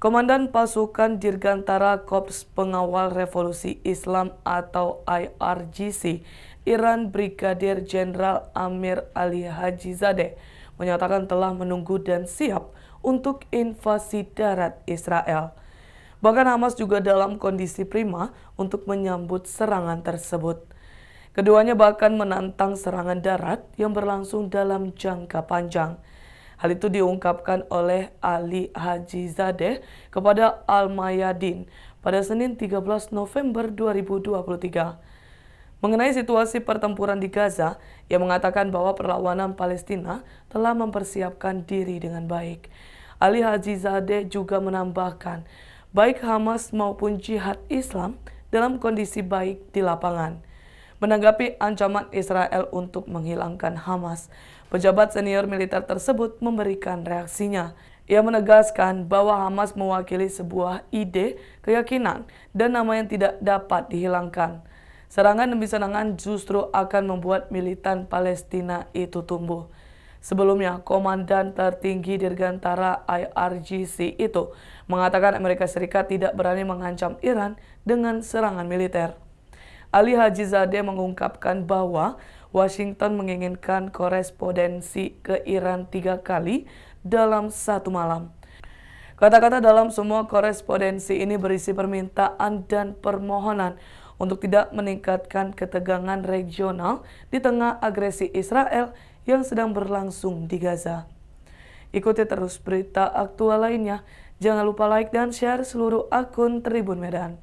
Komandan Pasukan Dirgantara Korps Pengawal Revolusi Islam atau IRGC, Iran Brigadir Jenderal Amir Ali Haji Zadeh, menyatakan telah menunggu dan siap untuk invasi darat Israel. Bahkan Hamas juga dalam kondisi prima untuk menyambut serangan tersebut. Keduanya bahkan menantang serangan darat yang berlangsung dalam jangka panjang. Hal itu diungkapkan oleh Ali Haji Zadeh kepada Al-Mayadin pada Senin 13 November 2023 mengenai situasi pertempuran di Gaza, ia mengatakan bahwa perlawanan Palestina telah mempersiapkan diri dengan baik. Ali Haji Zadeh juga menambahkan, baik Hamas maupun jihad Islam dalam kondisi baik di lapangan. Menanggapi ancaman Israel untuk menghilangkan Hamas, pejabat senior militer tersebut memberikan reaksinya. Ia menegaskan bahwa Hamas mewakili sebuah ide, keyakinan, dan nama yang tidak dapat dihilangkan. Serangan demi serangan justru akan membuat militan Palestina itu tumbuh. Sebelumnya, komandan tertinggi Dirgantara IRGC itu mengatakan Amerika Serikat tidak berani mengancam Iran dengan serangan militer. Ali Haji Zadeh mengungkapkan bahwa Washington menginginkan korespondensi ke Iran tiga kali dalam satu malam. Kata-kata dalam semua korespondensi ini berisi permintaan dan permohonan untuk tidak meningkatkan ketegangan regional di tengah agresi Israel yang sedang berlangsung di Gaza. Ikuti terus berita aktual lainnya. Jangan lupa like dan share seluruh akun Tribun Medan.